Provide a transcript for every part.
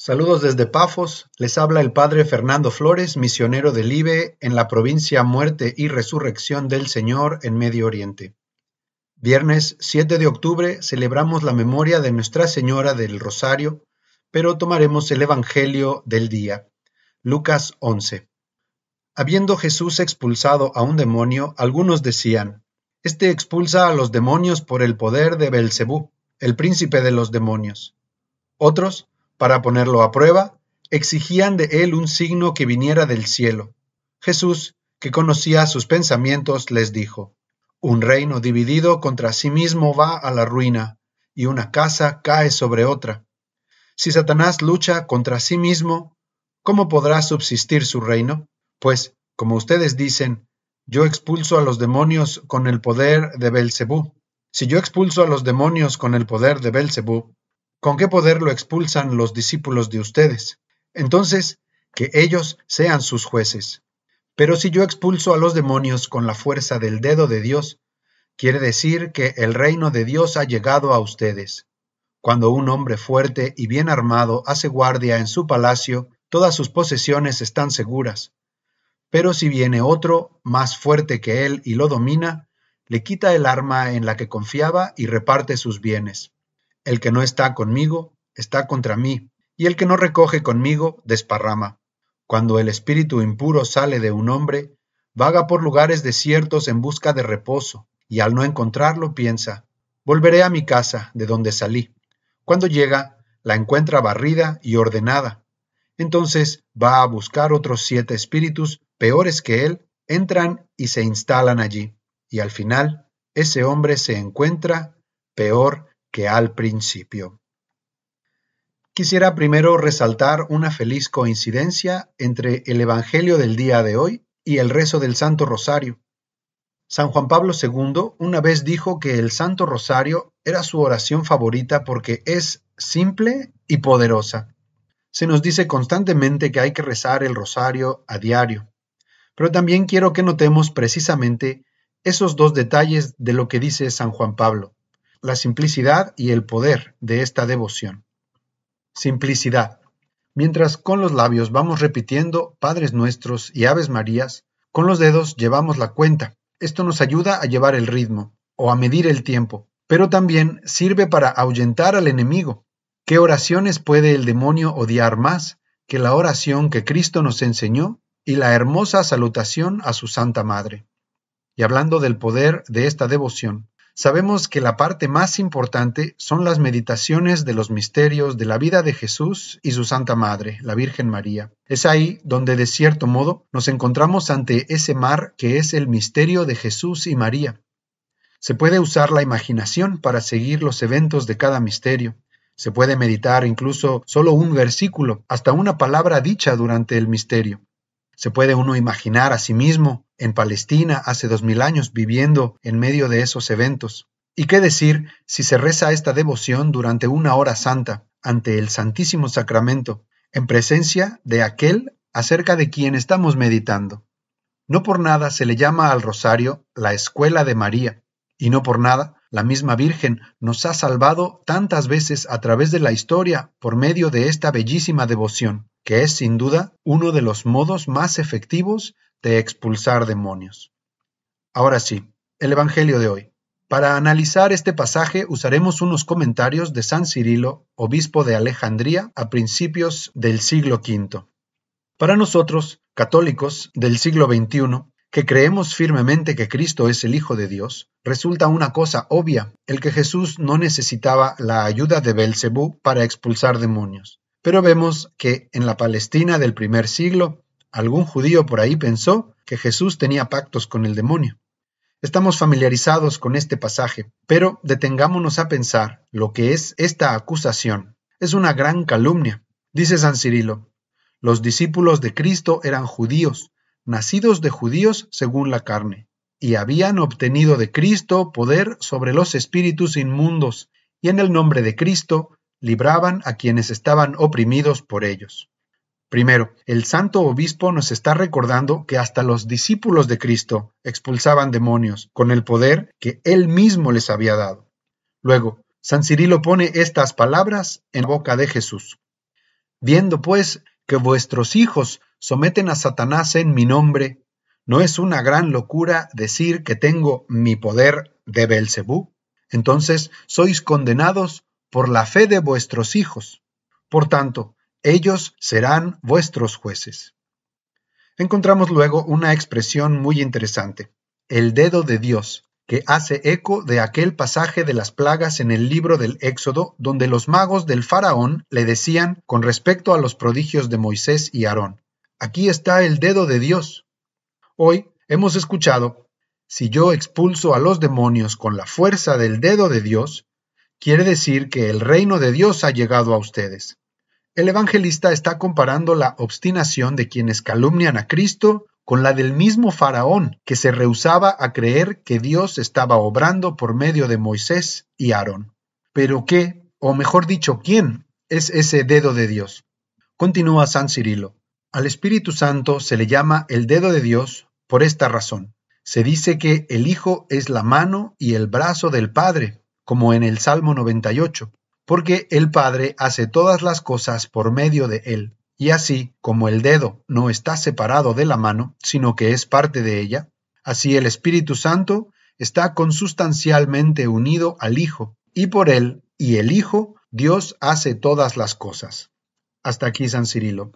Saludos desde Pafos, les habla el Padre Fernando Flores, misionero del IBE en la provincia Muerte y Resurrección del Señor en Medio Oriente. Viernes 7 de octubre celebramos la memoria de Nuestra Señora del Rosario, pero tomaremos el Evangelio del día, Lucas 11. Habiendo Jesús expulsado a un demonio, algunos decían, Este expulsa a los demonios por el poder de Belcebú, el príncipe de los demonios. Otros, para ponerlo a prueba, exigían de él un signo que viniera del cielo. Jesús, que conocía sus pensamientos, les dijo, Un reino dividido contra sí mismo va a la ruina, y una casa cae sobre otra. Si Satanás lucha contra sí mismo, ¿cómo podrá subsistir su reino? Pues, como ustedes dicen, yo expulso a los demonios con el poder de Belcebú. Si yo expulso a los demonios con el poder de Belcebú, ¿Con qué poder lo expulsan los discípulos de ustedes? Entonces, que ellos sean sus jueces. Pero si yo expulso a los demonios con la fuerza del dedo de Dios, quiere decir que el reino de Dios ha llegado a ustedes. Cuando un hombre fuerte y bien armado hace guardia en su palacio, todas sus posesiones están seguras. Pero si viene otro, más fuerte que él, y lo domina, le quita el arma en la que confiaba y reparte sus bienes. El que no está conmigo, está contra mí, y el que no recoge conmigo, desparrama. Cuando el espíritu impuro sale de un hombre, vaga por lugares desiertos en busca de reposo, y al no encontrarlo piensa, volveré a mi casa, de donde salí. Cuando llega, la encuentra barrida y ordenada. Entonces va a buscar otros siete espíritus peores que él, entran y se instalan allí, y al final ese hombre se encuentra peor que al principio. Quisiera primero resaltar una feliz coincidencia entre el Evangelio del día de hoy y el rezo del Santo Rosario. San Juan Pablo II una vez dijo que el Santo Rosario era su oración favorita porque es simple y poderosa. Se nos dice constantemente que hay que rezar el rosario a diario, pero también quiero que notemos precisamente esos dos detalles de lo que dice San Juan Pablo la simplicidad y el poder de esta devoción. Simplicidad. Mientras con los labios vamos repitiendo Padres nuestros y Aves Marías, con los dedos llevamos la cuenta. Esto nos ayuda a llevar el ritmo o a medir el tiempo, pero también sirve para ahuyentar al enemigo. ¿Qué oraciones puede el demonio odiar más que la oración que Cristo nos enseñó y la hermosa salutación a su Santa Madre? Y hablando del poder de esta devoción, Sabemos que la parte más importante son las meditaciones de los misterios de la vida de Jesús y su Santa Madre, la Virgen María. Es ahí donde de cierto modo nos encontramos ante ese mar que es el misterio de Jesús y María. Se puede usar la imaginación para seguir los eventos de cada misterio. Se puede meditar incluso solo un versículo, hasta una palabra dicha durante el misterio. Se puede uno imaginar a sí mismo en Palestina hace dos mil años viviendo en medio de esos eventos. ¿Y qué decir si se reza esta devoción durante una hora santa ante el Santísimo Sacramento, en presencia de aquel acerca de quien estamos meditando? No por nada se le llama al rosario la escuela de María, y no por nada la misma Virgen nos ha salvado tantas veces a través de la historia por medio de esta bellísima devoción, que es sin duda uno de los modos más efectivos de expulsar demonios. Ahora sí, el Evangelio de hoy. Para analizar este pasaje usaremos unos comentarios de San Cirilo, obispo de Alejandría, a principios del siglo V. Para nosotros, católicos del siglo XXI, que creemos firmemente que Cristo es el Hijo de Dios, resulta una cosa obvia el que Jesús no necesitaba la ayuda de Belcebú para expulsar demonios. Pero vemos que en la Palestina del primer siglo Algún judío por ahí pensó que Jesús tenía pactos con el demonio. Estamos familiarizados con este pasaje, pero detengámonos a pensar lo que es esta acusación. Es una gran calumnia. Dice San Cirilo, los discípulos de Cristo eran judíos, nacidos de judíos según la carne, y habían obtenido de Cristo poder sobre los espíritus inmundos, y en el nombre de Cristo libraban a quienes estaban oprimidos por ellos. Primero, el santo obispo nos está recordando que hasta los discípulos de Cristo expulsaban demonios con el poder que él mismo les había dado. Luego, San Cirilo pone estas palabras en boca de Jesús. Viendo pues que vuestros hijos someten a Satanás en mi nombre, ¿no es una gran locura decir que tengo mi poder de Belcebú? Entonces sois condenados por la fe de vuestros hijos. Por tanto, ellos serán vuestros jueces. Encontramos luego una expresión muy interesante, el dedo de Dios, que hace eco de aquel pasaje de las plagas en el libro del Éxodo, donde los magos del faraón le decían con respecto a los prodigios de Moisés y Aarón, aquí está el dedo de Dios. Hoy hemos escuchado, si yo expulso a los demonios con la fuerza del dedo de Dios, quiere decir que el reino de Dios ha llegado a ustedes. El evangelista está comparando la obstinación de quienes calumnian a Cristo con la del mismo faraón, que se rehusaba a creer que Dios estaba obrando por medio de Moisés y Aarón. Pero qué, o mejor dicho, quién es ese dedo de Dios. Continúa San Cirilo. Al Espíritu Santo se le llama el dedo de Dios por esta razón. Se dice que el Hijo es la mano y el brazo del Padre, como en el Salmo 98 porque el Padre hace todas las cosas por medio de él. Y así como el dedo no está separado de la mano, sino que es parte de ella, así el Espíritu Santo está consustancialmente unido al Hijo, y por él y el Hijo Dios hace todas las cosas. Hasta aquí San Cirilo.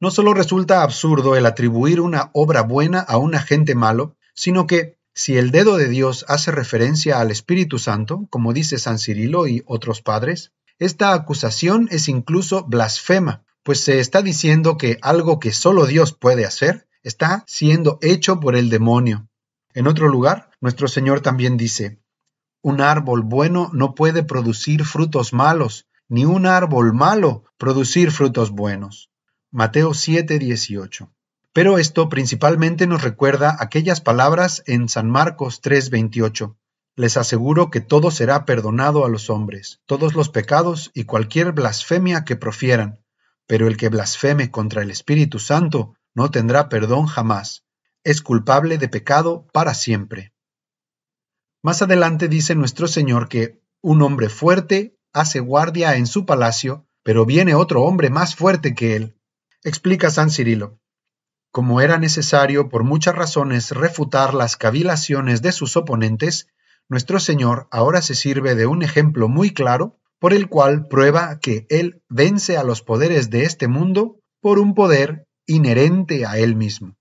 No solo resulta absurdo el atribuir una obra buena a un agente malo, sino que si el dedo de Dios hace referencia al Espíritu Santo, como dice San Cirilo y otros padres, esta acusación es incluso blasfema, pues se está diciendo que algo que solo Dios puede hacer está siendo hecho por el demonio. En otro lugar, nuestro Señor también dice, Un árbol bueno no puede producir frutos malos, ni un árbol malo producir frutos buenos. Mateo 7:18 pero esto principalmente nos recuerda aquellas palabras en San Marcos 3:28. Les aseguro que todo será perdonado a los hombres, todos los pecados y cualquier blasfemia que profieran, pero el que blasfeme contra el Espíritu Santo no tendrá perdón jamás, es culpable de pecado para siempre. Más adelante dice nuestro Señor que un hombre fuerte hace guardia en su palacio, pero viene otro hombre más fuerte que él. Explica San Cirilo como era necesario por muchas razones refutar las cavilaciones de sus oponentes, nuestro Señor ahora se sirve de un ejemplo muy claro por el cual prueba que Él vence a los poderes de este mundo por un poder inherente a Él mismo.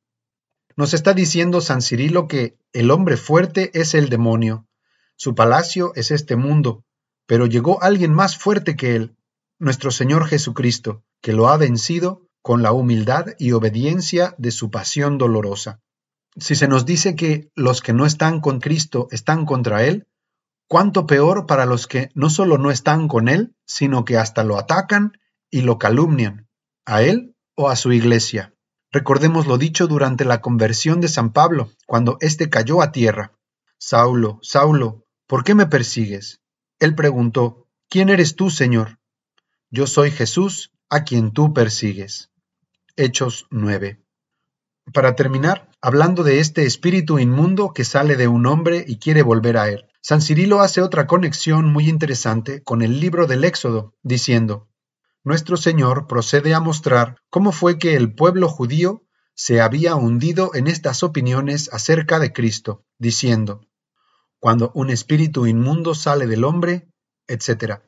Nos está diciendo San Cirilo que el hombre fuerte es el demonio, su palacio es este mundo, pero llegó alguien más fuerte que Él, nuestro Señor Jesucristo, que lo ha vencido con la humildad y obediencia de su pasión dolorosa. Si se nos dice que los que no están con Cristo están contra Él, cuánto peor para los que no solo no están con Él, sino que hasta lo atacan y lo calumnian, a Él o a su iglesia. Recordemos lo dicho durante la conversión de San Pablo, cuando éste cayó a tierra. Saulo, Saulo, ¿por qué me persigues? Él preguntó, ¿quién eres tú, Señor? Yo soy Jesús, a quien tú persigues. Hechos 9. Para terminar, hablando de este espíritu inmundo que sale de un hombre y quiere volver a él, San Cirilo hace otra conexión muy interesante con el libro del Éxodo, diciendo, Nuestro Señor procede a mostrar cómo fue que el pueblo judío se había hundido en estas opiniones acerca de Cristo, diciendo, Cuando un espíritu inmundo sale del hombre, etcétera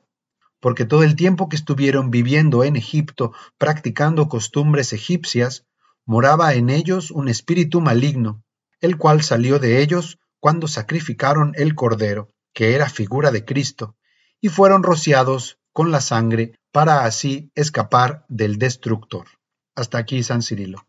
porque todo el tiempo que estuvieron viviendo en Egipto practicando costumbres egipcias, moraba en ellos un espíritu maligno, el cual salió de ellos cuando sacrificaron el cordero, que era figura de Cristo, y fueron rociados con la sangre para así escapar del destructor. Hasta aquí San Cirilo.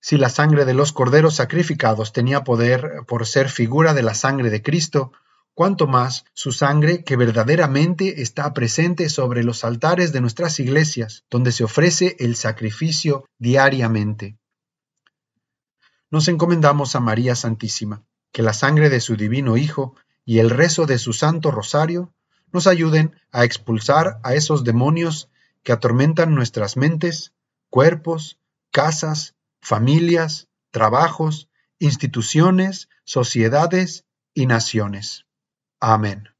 Si la sangre de los corderos sacrificados tenía poder por ser figura de la sangre de Cristo, cuanto más su sangre que verdaderamente está presente sobre los altares de nuestras iglesias, donde se ofrece el sacrificio diariamente. Nos encomendamos a María Santísima, que la sangre de su divino Hijo y el rezo de su Santo Rosario nos ayuden a expulsar a esos demonios que atormentan nuestras mentes, cuerpos, casas, familias, trabajos, instituciones, sociedades y naciones. Amen